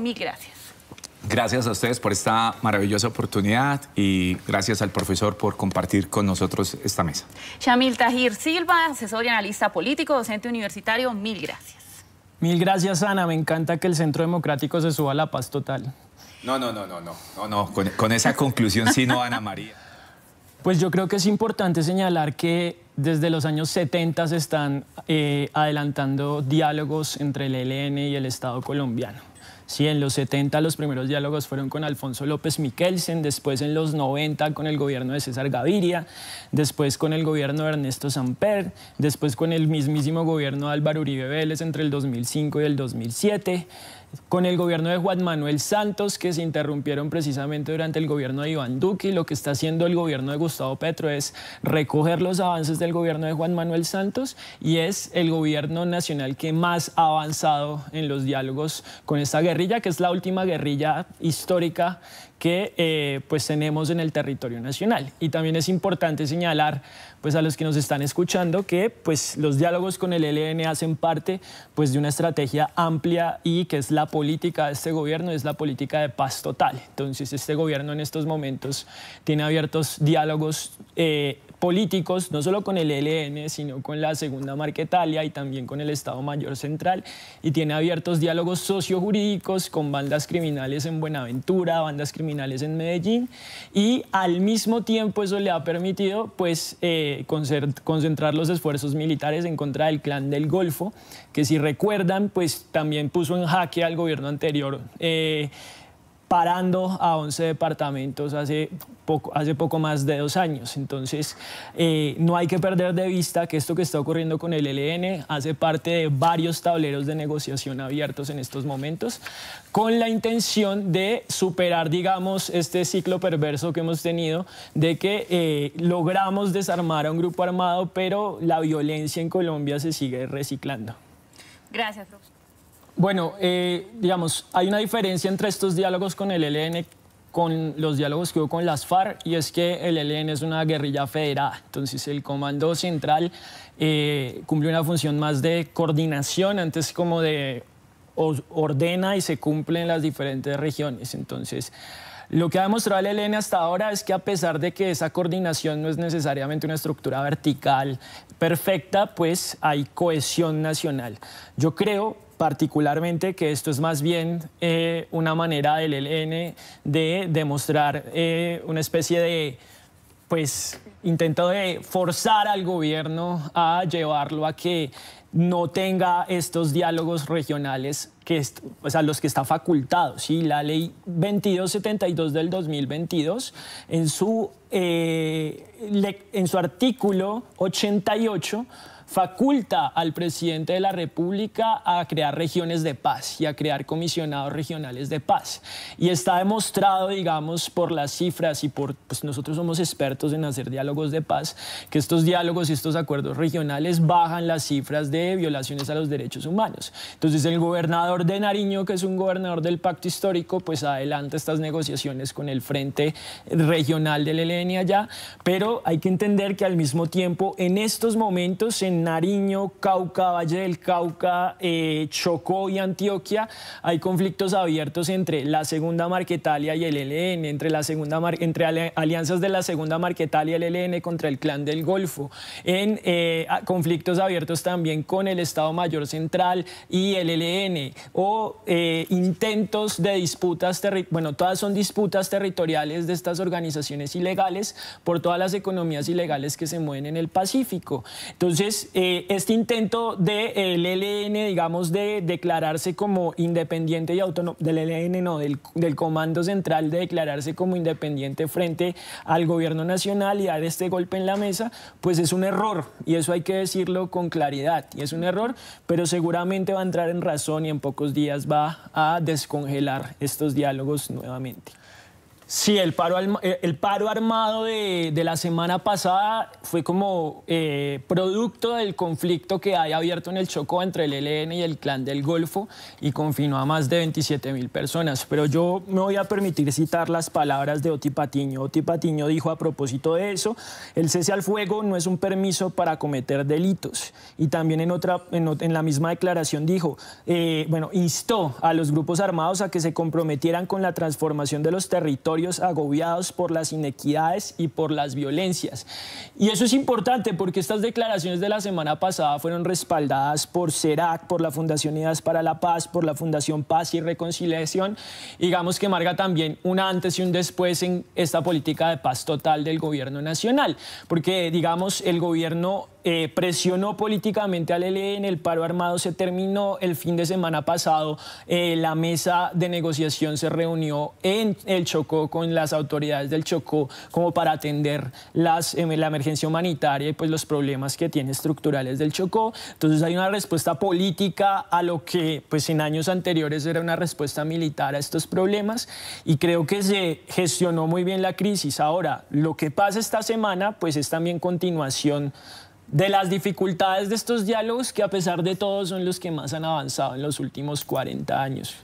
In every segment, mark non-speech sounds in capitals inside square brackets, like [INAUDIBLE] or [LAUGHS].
mil gracias. Gracias a ustedes por esta maravillosa oportunidad y gracias al profesor por compartir con nosotros esta mesa. Shamil Tajir Silva, asesor y analista político, docente universitario, mil gracias. Mil gracias, Ana. Me encanta que el Centro Democrático se suba a la paz total. No, no, no, no, no, no, no. Con, esa conclusión sí no, Ana María. [LAUGHS] Pues yo creo que es importante señalar que desde los años 70 se están eh, adelantando diálogos entre el ELN y el Estado colombiano. Sí, en los 70 los primeros diálogos fueron con Alfonso López Miquelsen, después en los 90 con el gobierno de César Gaviria, después con el gobierno de Ernesto Samper, después con el mismísimo gobierno de Álvaro Uribe Vélez entre el 2005 y el 2007 con el gobierno de Juan Manuel Santos, que se interrumpieron precisamente durante el gobierno de Iván Duque. Y lo que está haciendo el gobierno de Gustavo Petro es recoger los avances del gobierno de Juan Manuel Santos y es el gobierno nacional que más ha avanzado en los diálogos con esta guerrilla, que es la última guerrilla histórica que eh, pues tenemos en el territorio nacional. Y también es importante señalar pues a los que nos están escuchando que pues los diálogos con el ELN hacen parte pues de una estrategia amplia y que es la política de este gobierno, es la política de paz total. Entonces este gobierno en estos momentos tiene abiertos diálogos eh, políticos, no solo con el ELN, sino con la Segunda Marca Italia y también con el Estado Mayor Central, y tiene abiertos diálogos sociojurídicos con bandas criminales en Buenaventura, bandas criminales en Medellín, y al mismo tiempo eso le ha permitido pues, eh, concentrar los esfuerzos militares en contra del clan del Golfo, que si recuerdan, pues también puso en jaque al gobierno anterior. Eh, parando a 11 departamentos hace poco, hace poco más de dos años. Entonces, eh, no hay que perder de vista que esto que está ocurriendo con el LN hace parte de varios tableros de negociación abiertos en estos momentos, con la intención de superar, digamos, este ciclo perverso que hemos tenido de que eh, logramos desarmar a un grupo armado, pero la violencia en Colombia se sigue reciclando. Gracias, bueno, eh, digamos, hay una diferencia entre estos diálogos con el ELN, con los diálogos que hubo con las FARC, y es que el ELN es una guerrilla federal. Entonces, el Comando Central eh, cumple una función más de coordinación, antes como de ordena y se cumple en las diferentes regiones. Entonces, lo que ha demostrado el ELN hasta ahora es que a pesar de que esa coordinación no es necesariamente una estructura vertical perfecta, pues hay cohesión nacional. Yo creo particularmente que esto es más bien eh, una manera del ELN de demostrar eh, una especie de pues intento de forzar al gobierno a llevarlo a que no tenga estos diálogos regionales que a los que está facultado. ¿sí? La ley 2272 del 2022, en su, eh, en su artículo 88, faculta al presidente de la República a crear regiones de paz y a crear comisionados regionales de paz. Y está demostrado, digamos, por las cifras y por, pues nosotros somos expertos en hacer diálogos de paz, que estos diálogos y estos acuerdos regionales bajan las cifras de violaciones a los derechos humanos. Entonces el gobernador de Nariño, que es un gobernador del pacto histórico, pues adelanta estas negociaciones con el Frente Regional del ELN allá, pero hay que entender que al mismo tiempo en estos momentos en Nariño, Cauca, Valle del Cauca, eh, Chocó y Antioquia hay conflictos abiertos entre la segunda Marquetalia y el ELN, entre, la segunda entre alianzas de la segunda Marquetalia y el ELN contra el Clan del Golfo, en eh, conflictos abiertos también con el Estado Mayor Central y el ELN, o eh, intentos de disputas, bueno, todas son disputas territoriales de estas organizaciones ilegales por todas las economías ilegales que se mueven en el Pacífico. Entonces, eh, este intento del de, digamos, de declararse como independiente y autónomo, del LN, no, del, del, Comando Central de declararse como independiente frente al gobierno nacional y dar este golpe en la mesa, pues es un error, y eso hay que decirlo con claridad, y es un error, pero seguramente va a entrar en razón y en pocos días va a descongelar estos diálogos nuevamente. Sí, el paro, eh, el paro armado de, la semana pasada fue como eh, producto del conflicto que hay abierto en el Chocó entre el ELN y el Clan del Golfo y confinó a más de 27 mil personas. Pero yo me voy a permitir citar las palabras de Oti Patiño. Oti Patiño dijo a propósito de eso, el cese al fuego no es un permiso para cometer delitos. Y también en, otra, en, la misma declaración dijo, eh, bueno, instó a los grupos armados a que se comprometieran con la transformación de los territorios agobiados por las inequidades y por las violencias. Y eso es importante porque estas declaraciones de la semana pasada fueron respaldadas por CERAC, por la Fundación Ideas para la Paz, por la Fundación Paz y Reconciliación. Digamos que marca también un antes y un después en esta política de paz total del gobierno nacional, porque digamos el gobierno eh, presionó políticamente al ELN, el paro armado se terminó el fin de semana pasado, eh, la mesa de negociación se reunió en el Chocó con las autoridades del Chocó como para atender las, em, la emergencia humanitaria y pues los problemas que tiene estructurales del Chocó. Entonces hay una respuesta política a lo que pues en años anteriores era una respuesta militar a estos problemas y creo que se gestionó muy bien la crisis. Ahora, lo que pasa esta semana pues es también continuación de las dificultades de estos diálogos que a pesar de todo son los que más han avanzado en los últimos 40 años.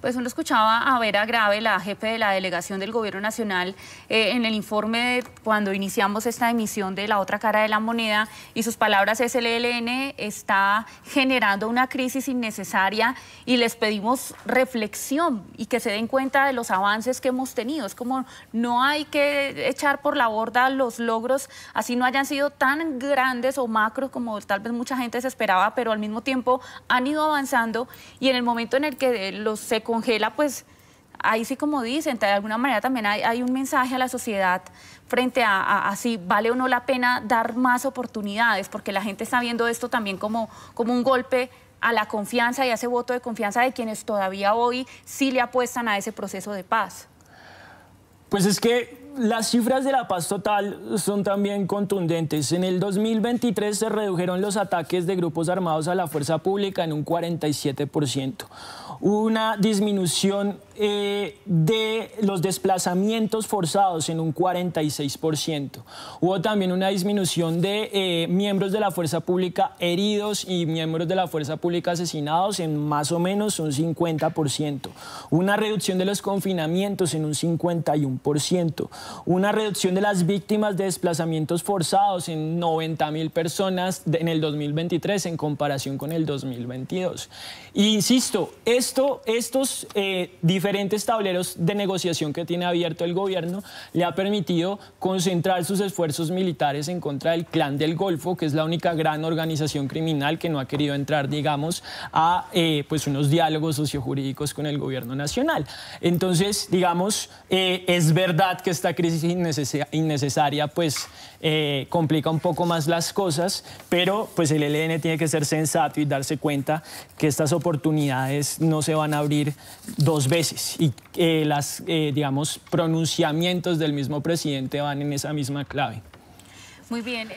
Pues uno escuchaba a Vera Grave, la jefe de la delegación del Gobierno Nacional, eh, en el informe de cuando iniciamos esta emisión de la otra cara de la moneda y sus palabras es el ELN está generando una crisis innecesaria y les pedimos reflexión y que se den cuenta de los avances que hemos tenido. Es como no hay que echar por la borda los logros, así no hayan sido tan grandes o macros como tal vez mucha gente se esperaba, pero al mismo tiempo han ido avanzando y en el momento en el que los se congela, pues ahí sí como dicen, de alguna manera también hay, un mensaje a la sociedad frente a, si vale o no la pena dar más oportunidades, porque la gente está viendo esto también como, como un golpe a la confianza y a ese voto de confianza de quienes todavía hoy sí le apuestan a ese proceso de paz. Pues es que las cifras de la paz total son también contundentes. En el 2023 se redujeron los ataques de grupos armados a la fuerza pública en un 47%, una disminución eh, de los desplazamientos forzados en un 46%. Hubo también una disminución de eh, miembros de la fuerza pública heridos y miembros de la fuerza pública asesinados en más o menos un 50%. Una reducción de los confinamientos en un 51%. Una reducción de las víctimas de desplazamientos forzados en 90.000 personas en el 2023 en comparación con el 2022. insisto, esto, estos diferentes eh, diferentes tableros de negociación que tiene abierto el gobierno le ha permitido concentrar sus esfuerzos militares en contra del clan del Golfo, que es la única gran organización criminal que no ha querido entrar, digamos, a eh, pues unos diálogos sociojurídicos con el gobierno nacional. Entonces, digamos, eh, es verdad que esta crisis innecesaria, pues eh, complica un poco más las cosas, pero pues el ELN tiene que ser sensato y darse cuenta que estas oportunidades no se van a abrir dos veces y que las, eh, digamos, pronunciamientos del mismo presidente van en esa misma clave. Muy bien.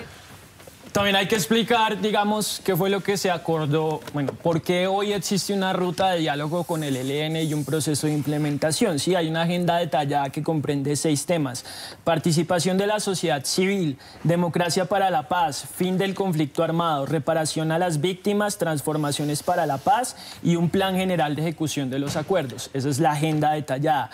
También hay que explicar, digamos, qué fue lo que se acordó, bueno, por qué hoy existe una ruta de diálogo con el ELN y un proceso de implementación. Sí, hay una agenda detallada que comprende seis temas. Participación de la sociedad civil, democracia para la paz, fin del conflicto armado, reparación a las víctimas, transformaciones para la paz y un plan general de ejecución de los acuerdos. Esa es la agenda detallada.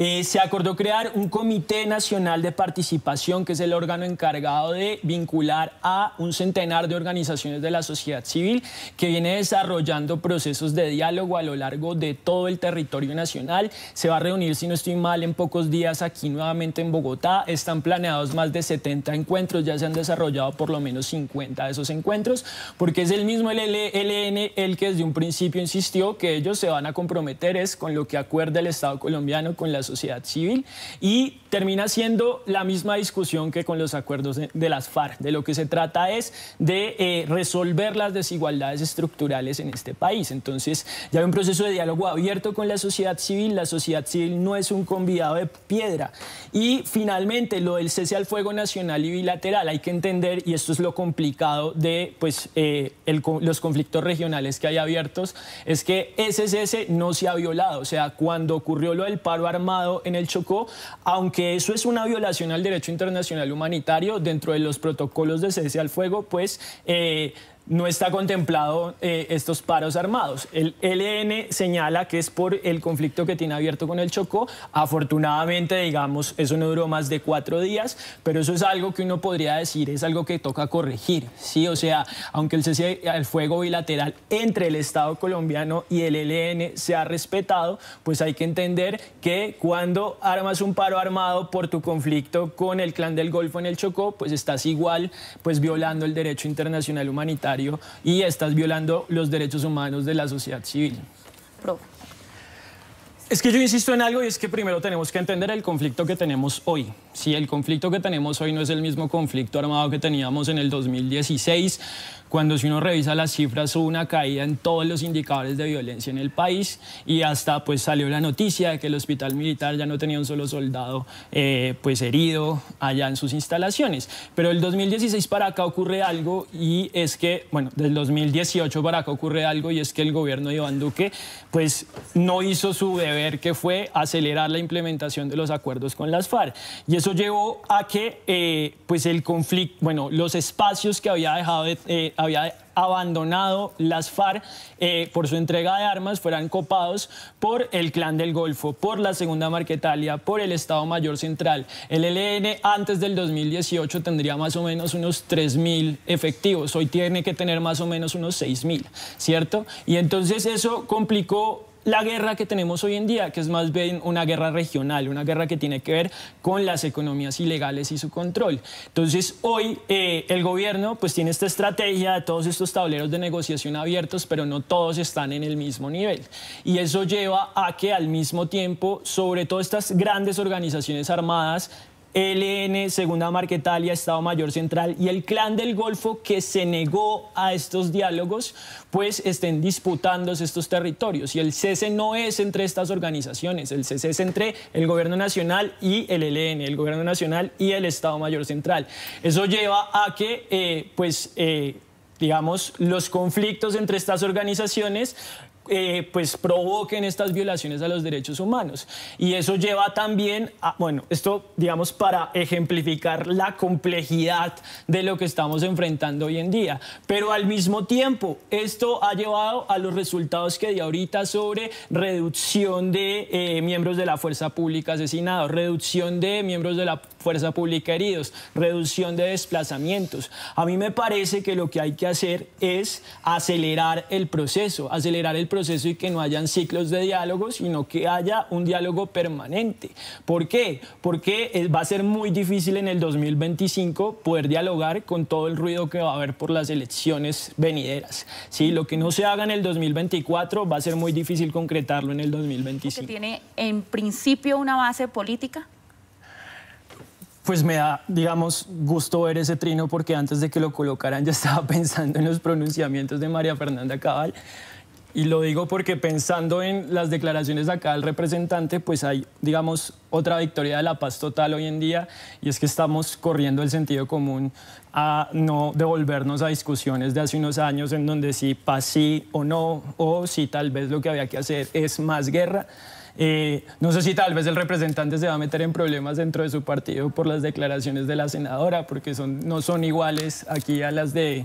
Eh, se acordó crear un Comité Nacional de Participación, que es el órgano encargado de vincular a un centenar de organizaciones de la sociedad civil que viene desarrollando procesos de diálogo a lo largo de todo el territorio nacional. Se va a reunir, si no estoy mal, en pocos días aquí nuevamente en Bogotá. Están planeados más de 70 encuentros, ya se han desarrollado por lo menos 50 de esos encuentros, porque es el mismo LLN el que desde un principio insistió que ellos se van a comprometer es con lo que acuerda el Estado colombiano con las sociedad civil y termina siendo la misma discusión que con los acuerdos de, las FARC. De lo que se trata es de eh, resolver las desigualdades estructurales en este país. Entonces, ya hay un proceso de diálogo abierto con la sociedad civil. La sociedad civil no es un convidado de piedra. Y finalmente, lo del cese al fuego nacional y bilateral. Hay que entender, y esto es lo complicado de pues, eh, los conflictos regionales que hay abiertos, es que ese cese no se ha violado. O sea, cuando ocurrió lo del paro armado, en el Chocó, aunque eso es una violación al derecho internacional humanitario dentro de los protocolos de cese al fuego, pues... Eh, no está contemplado eh, estos paros armados. El LN señala que es por el conflicto que tiene abierto con el Chocó. Afortunadamente, digamos, eso no duró más de cuatro días, pero eso es algo que uno podría decir, es algo que toca corregir, ¿sí? O sea, aunque el fuego bilateral entre el Estado colombiano y el LN se ha respetado, pues hay que entender que cuando armas un paro armado por tu conflicto con el clan del Golfo en el Chocó, pues estás igual, pues violando el derecho internacional humanitario y estás violando los derechos humanos de la sociedad civil. Es que yo insisto en algo y es que primero tenemos que entender el conflicto que tenemos hoy. Si el conflicto que tenemos hoy no es el mismo conflicto armado que teníamos en el 2016, cuando si uno revisa las cifras hubo una caída en todos los indicadores de violencia en el país y hasta pues salió la noticia de que el hospital militar ya no tenía un solo soldado eh, pues herido allá en sus instalaciones. Pero el 2016 para acá ocurre algo y es que, bueno, del 2018 para acá ocurre algo y es que el gobierno de Iván Duque pues no hizo su deber que fue acelerar la implementación de los acuerdos con las FARC y eso llevó a que eh, pues el conflicto, bueno, los espacios que había dejado eh, había abandonado las FARC eh, por su entrega de armas fueran copados por el Clan del Golfo, por la Segunda Marquetalia, por el Estado Mayor Central. El ELN antes del 2018 tendría más o menos unos 3.000 efectivos, hoy tiene que tener más o menos unos 6.000, ¿cierto? Y entonces eso complicó la guerra que tenemos hoy en día, que es más bien una guerra regional, una guerra que tiene que ver con las economías ilegales y su control. Entonces, hoy eh, el gobierno pues tiene esta estrategia de todos estos tableros de negociación abiertos, pero no todos están en el mismo nivel. Y eso lleva a que al mismo tiempo, sobre todo estas grandes organizaciones armadas, LN Segunda Italia, Estado Mayor Central y el Clan del Golfo que se negó a estos diálogos, pues estén disputándose estos territorios. Y el cese no es entre estas organizaciones, el cese es entre el Gobierno Nacional y el LN el Gobierno Nacional y el Estado Mayor Central. Eso lleva a que, eh, pues, eh, digamos, los conflictos entre estas organizaciones eh, pues provoquen estas violaciones a los derechos humanos. Y eso lleva también a, bueno, esto digamos para ejemplificar la complejidad de lo que estamos enfrentando hoy en día. Pero al mismo tiempo, esto ha llevado a los resultados que di ahorita sobre reducción de eh, miembros de la fuerza pública asesinados, reducción de miembros de la fuerza pública heridos, reducción de desplazamientos. A mí me parece que lo que hay que hacer es acelerar el proceso, acelerar el proceso y que no hayan ciclos de diálogo, sino que haya un diálogo permanente. ¿Por qué? Porque va a ser muy difícil en el 2025 poder dialogar con todo el ruido que va a haber por las elecciones venideras. ¿Sí? Lo que no se haga en el 2024 va a ser muy difícil concretarlo en el 2025. tiene en principio una base política? pues me da, digamos, gusto ver ese trino porque antes de que lo colocaran [LAUGHS] ya estaba pensando en los pronunciamientos de María Fernanda Cabal. Y lo digo porque pensando en las declaraciones acá del representante, pues hay, digamos, otra victoria de la paz total hoy en día y es que estamos corriendo el sentido común a no devolvernos a discusiones de hace unos años en donde si paz sí o no, o si tal vez lo que había que hacer es más guerra. Eh, no sé si tal vez el representante se va a meter en problemas dentro de su partido por las declaraciones de la senadora, porque son, no son iguales aquí a las de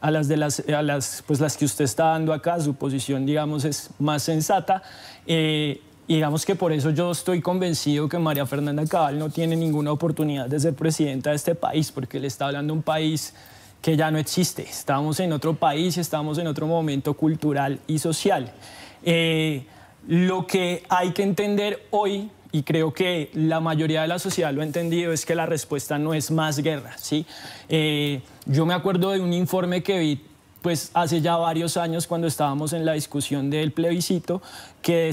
a las de las, las, pues las que usted está dando acá, su posición digamos es más sensata. Eh, digamos que por eso yo estoy convencido que María Fernanda Cabal no tiene ninguna oportunidad de ser presidenta de este país, porque le está hablando un país que ya no existe. Estamos en otro país, estamos en otro momento cultural y social. Eh, lo que hay que entender hoy y creo que la mayoría de la sociedad lo ha entendido, es que la respuesta no es más guerra. ¿sí? Eh, yo me acuerdo de un informe que vi pues hace ya varios años cuando estábamos en la discusión del plebiscito, que,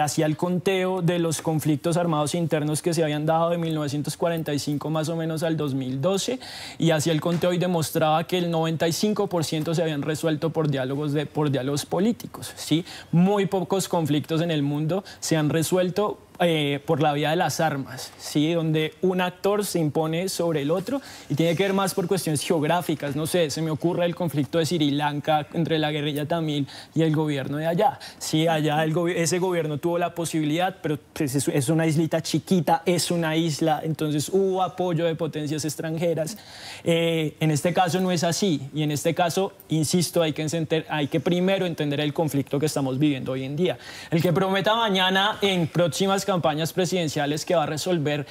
hacía el conteo de los conflictos armados internos que se habían dado de 1945 más o menos al 2012 y hacía el conteo y demostraba que el 95% se habían resuelto por diálogos, de, por diálogos políticos. ¿sí? Muy pocos conflictos en el mundo se han resuelto eh, por la vía de las armas, ¿sí? donde un actor se impone sobre el otro y tiene que ver más por cuestiones geográficas. No sé, se me ocurre el conflicto de Sri Lanka entre la guerrilla tamil y el gobierno de allá. Sí, allá ese gobierno tuvo la posibilidad, pero pues, es, una islita chiquita, es una isla, entonces hubo apoyo de potencias extranjeras. Eh, en este caso no es así y en este caso, insisto, hay que, hay que primero entender el conflicto que estamos viviendo hoy en día. El que prometa mañana en próximas campañas presidenciales que va a resolver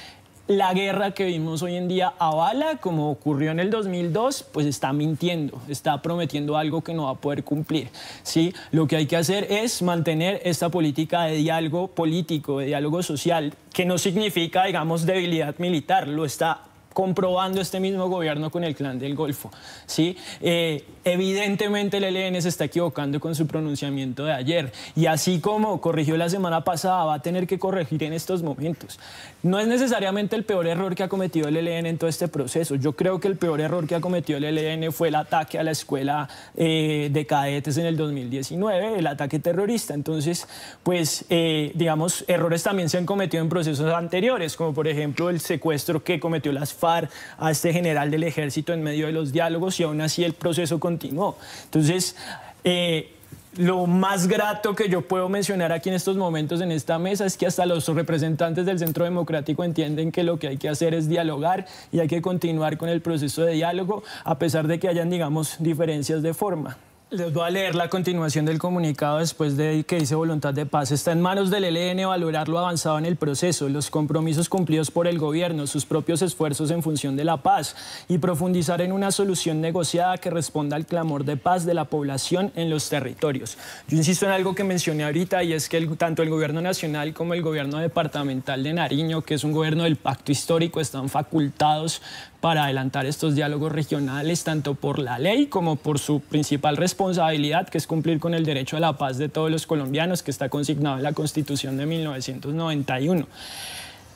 la guerra que vimos hoy en día a bala, como ocurrió en el 2002, pues está mintiendo, está prometiendo algo que no va a poder cumplir. ¿sí? Lo que hay que hacer es mantener esta política de diálogo político, de diálogo social, que no significa, digamos, debilidad militar, lo está comprobando este mismo gobierno con el clan del Golfo. ¿sí? Eh, evidentemente el ELN se está equivocando con su pronunciamiento de ayer y así como corrigió la semana pasada, va a tener que corregir en estos momentos. No es necesariamente el peor error que ha cometido el ELN en todo este proceso. Yo creo que el peor error que ha cometido el ELN fue el ataque a la escuela eh, de cadetes en el 2019, el ataque terrorista. Entonces, pues, eh, digamos, errores también se han cometido en procesos anteriores, como por ejemplo el secuestro que cometió las a este general del ejército en medio de los diálogos y aún así el proceso continuó. Entonces, eh, lo más grato que yo puedo mencionar aquí en estos momentos en esta mesa es que hasta los representantes del Centro Democrático entienden que lo que hay que hacer es dialogar y hay que continuar con el proceso de diálogo a pesar de que hayan, digamos, diferencias de forma. Les voy a leer la continuación del comunicado después de que dice voluntad de paz. Está en manos del ELN valorar lo avanzado en el proceso, los compromisos cumplidos por el gobierno, sus propios esfuerzos en función de la paz y profundizar en una solución negociada que responda al clamor de paz de la población en los territorios. Yo insisto en algo que mencioné ahorita y es que tanto el gobierno nacional como el gobierno departamental de Nariño, que es un gobierno del pacto histórico, están facultados para adelantar estos diálogos regionales, tanto por la ley como por su principal responsabilidad, que es cumplir con el derecho a la paz de todos los colombianos, que está consignado en la Constitución de 1991.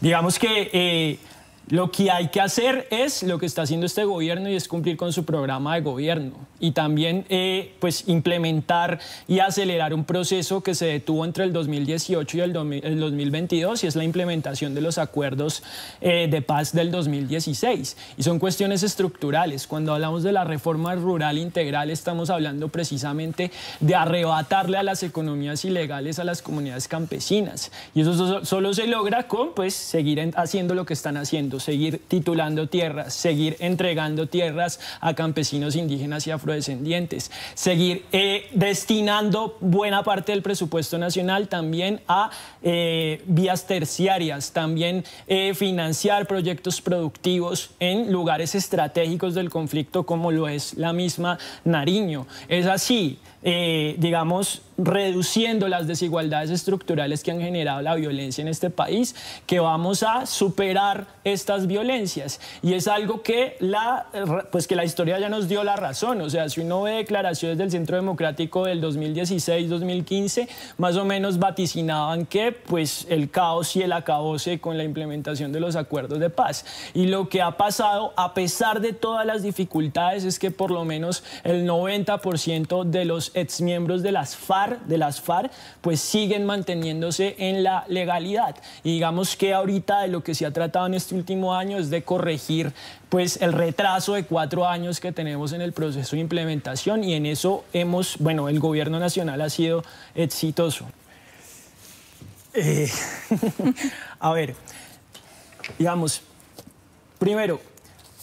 Digamos que... Eh, lo que hay que hacer es lo que está haciendo este gobierno y es cumplir con su programa de gobierno y también eh, pues implementar y acelerar un proceso que se detuvo entre el 2018 y el, 2022 y es la implementación de los acuerdos eh, de paz del 2016 y son cuestiones estructurales. Cuando hablamos de la reforma rural integral estamos hablando precisamente de arrebatarle a las economías ilegales a las comunidades campesinas y eso solo se logra con pues seguir haciendo lo que están haciendo seguir titulando tierras, seguir entregando tierras a campesinos indígenas y afrodescendientes, seguir eh, destinando buena parte del presupuesto nacional también a eh, vías terciarias, también eh, financiar proyectos productivos en lugares estratégicos del conflicto como lo es la misma Nariño. Es así. Eh, digamos, reduciendo las desigualdades estructurales que han generado la violencia en este país, que vamos a superar estas violencias. Y es algo que la, eh, pues que la historia ya nos dio la razón. O sea, si uno ve declaraciones del Centro Democrático del 2016-2015, más o menos vaticinaban que pues, el caos y el acabose con la implementación de los acuerdos de paz. Y lo que ha pasado, a pesar de todas las dificultades, es que por lo menos el 90% de los exmiembros de las FARC, de las FAR, pues siguen manteniéndose en la legalidad. Y digamos que ahorita de lo que se ha tratado en este último año es de corregir pues el retraso de cuatro años que tenemos en el proceso de implementación y en eso hemos, bueno, el gobierno nacional ha sido exitoso. Eh, [LAUGHS] a ver, digamos, primero,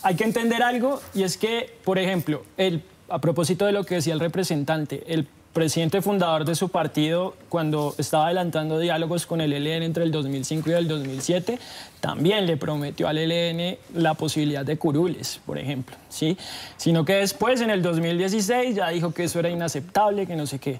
hay que entender algo y es que, por ejemplo, el a propósito de lo que decía el representante, el presidente fundador de su partido, cuando estaba adelantando diálogos con el ELN entre el 2005 y el 2007, también le prometió al ELN la posibilidad de curules, por ejemplo, ¿sí? Sino que después, en el 2016, ya dijo que eso era inaceptable, que no sé qué.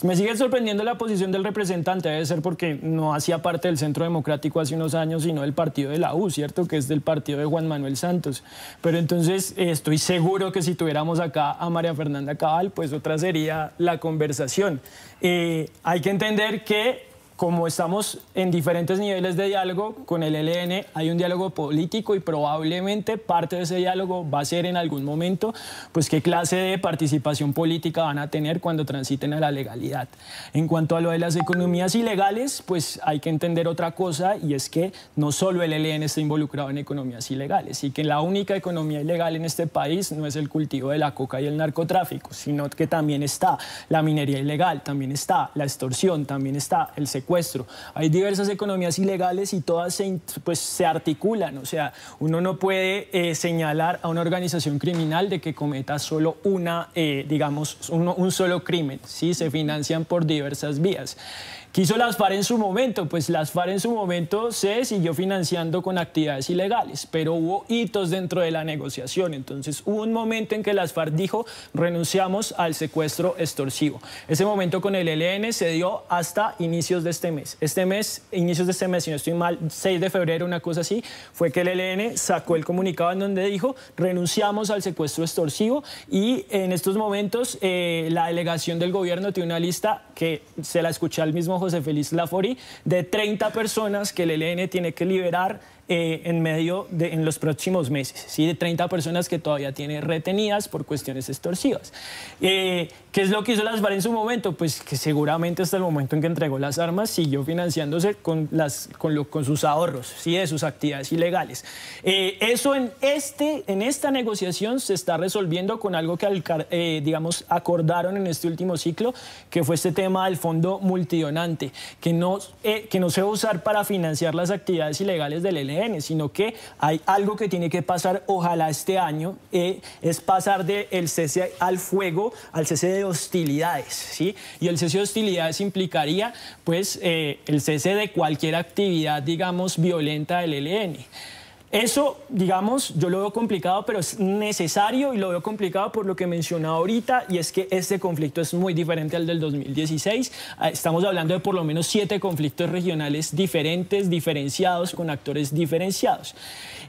Pues me sigue sorprendiendo la posición del representante, debe ser porque no hacía parte del Centro Democrático hace unos años, sino del partido de la U, ¿cierto? Que es del partido de Juan Manuel Santos. Pero entonces eh, estoy seguro que si tuviéramos acá a María Fernanda Cabal, pues otra sería la conversación. Eh, hay que entender que como estamos en diferentes niveles de diálogo con el ELN, hay un diálogo político y probablemente parte de ese diálogo va a ser en algún momento, pues qué clase de participación política van a tener cuando transiten a la legalidad. En cuanto a lo de las economías ilegales, pues hay que entender otra cosa y es que no solo el ELN está involucrado en economías ilegales y que la única economía ilegal en este país no es el cultivo de la coca y el narcotráfico, sino que también está la minería ilegal, también está la extorsión, también está el secuestro hay diversas economías ilegales y todas se, pues, se articulan, o sea, uno no puede eh, señalar a una organización criminal de que cometa solo una, eh, digamos, un solo crimen, ¿sí? se financian por diversas vías. ¿Qué hizo las FARC en su momento? Pues las FARC en su momento se siguió financiando con actividades ilegales, pero hubo hitos dentro de la negociación. Entonces hubo un momento en que las FARC dijo, renunciamos al secuestro extorsivo. Ese momento con el ELN se dio hasta inicios de este mes. Este mes, inicios de este mes, si no estoy mal, 6 de febrero, una cosa así, fue que el ELN sacó el comunicado en donde dijo, renunciamos al secuestro extorsivo y en estos momentos eh, la delegación del gobierno tiene una lista que se la escucha al mismo José Feliz Lafori, de 30 personas que el ELN tiene que liberar eh, en medio de en los próximos meses, ¿sí? de 30 personas que todavía tiene retenidas por cuestiones extorsivas. Eh, ¿Qué es lo que hizo las e en su momento? Pues que seguramente hasta el momento en que entregó las armas siguió financiándose con, las, con, lo, con sus ahorros, ¿sí? de sus actividades ilegales. Eh, eso en, este, en esta negociación se está resolviendo con algo que eh, digamos, acordaron en este último ciclo, que fue este tema del fondo multidonante, que no, que no se va a usar para financiar las actividades ilegales del ELN sino que hay algo que tiene que pasar, ojalá este año, eh, es pasar del el cese al fuego al cese de hostilidades, ¿sí? Y el cese de hostilidades implicaría, pues, eh, el cese de cualquier actividad, digamos, violenta del ELN. Eso, digamos, yo lo veo complicado, pero es necesario y lo veo complicado por lo que mencionaba ahorita, y es que este conflicto es muy diferente al del 2016. Ah, estamos hablando de por lo menos siete conflictos regionales diferentes, diferenciados, con actores diferenciados.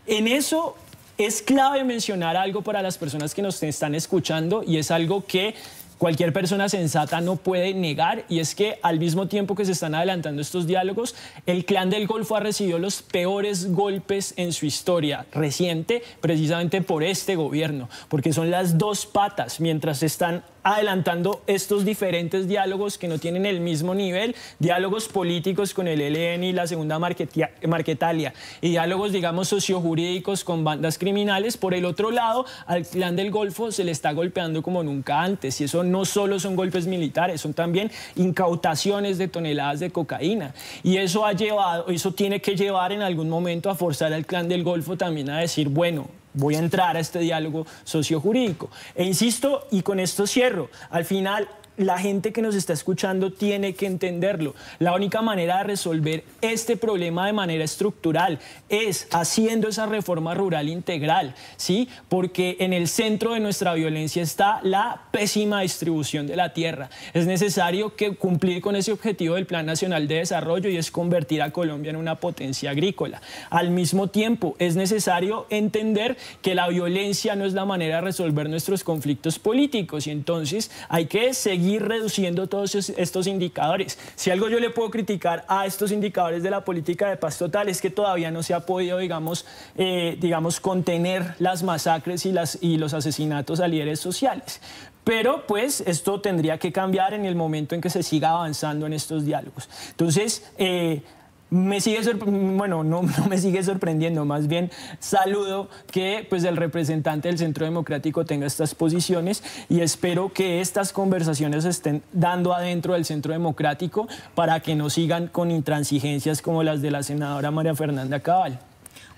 En eso es clave mencionar algo para las personas que nos están escuchando y es algo que cualquier persona sensata no puede negar y es que al mismo tiempo que se están adelantando estos diálogos, el clan del Golfo ha recibido los peores golpes en su historia reciente precisamente por este gobierno, porque son las dos patas mientras están adelantando estos diferentes diálogos que no tienen el mismo nivel, diálogos políticos con el ELN y la segunda Marquetalia, y diálogos, digamos, sociojurídicos con bandas criminales. Por el otro lado, al clan del Golfo se le está golpeando como nunca antes, y eso no solo son golpes militares, son también incautaciones de toneladas de cocaína. Y eso ha llevado, eso tiene que llevar en algún momento a forzar al clan del Golfo también a decir, bueno, voy a entrar a este diálogo sociojurídico. E insisto, y con esto cierro, al final la gente que nos está escuchando tiene que entenderlo. La única manera de resolver este problema de manera estructural es haciendo esa reforma rural integral, ¿sí? Porque en el centro de nuestra violencia está la pésima distribución de la tierra. Es necesario que cumplir con ese objetivo del Plan Nacional de Desarrollo y es convertir a Colombia en una potencia agrícola. Al mismo tiempo, es necesario entender que la violencia no es la manera de resolver nuestros conflictos políticos y entonces hay que seguir ir reduciendo todos estos indicadores. Si algo yo le puedo criticar a estos indicadores de la política de paz total es que todavía no se ha podido, digamos, eh, digamos contener las masacres y, las, y los asesinatos a líderes sociales. Pero pues esto tendría que cambiar en el momento en que se siga avanzando en estos diálogos. Entonces, eh, me sigue bueno, [LAUGHS] no, me sigue sorprendiendo, más bien saludo que pues el representante del Centro Democrático tenga estas posiciones y espero que estas conversaciones estén dando adentro del Centro Democrático para que no sigan con intransigencias como las de la senadora María Fernanda Cabal.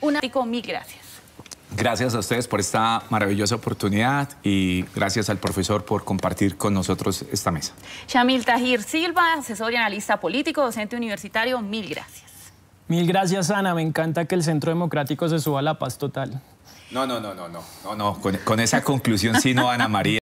Una mil gracias. Gracias a ustedes por esta maravillosa oportunidad y gracias al profesor por compartir con nosotros esta mesa. Shamil Tajir Silva, asesor y analista político, docente universitario, mil gracias. Mil gracias, Ana. Me encanta que el Centro Democrático se suba a la paz total. No, no, no, no, no, no, no. con esa conclusión sí no, Ana María.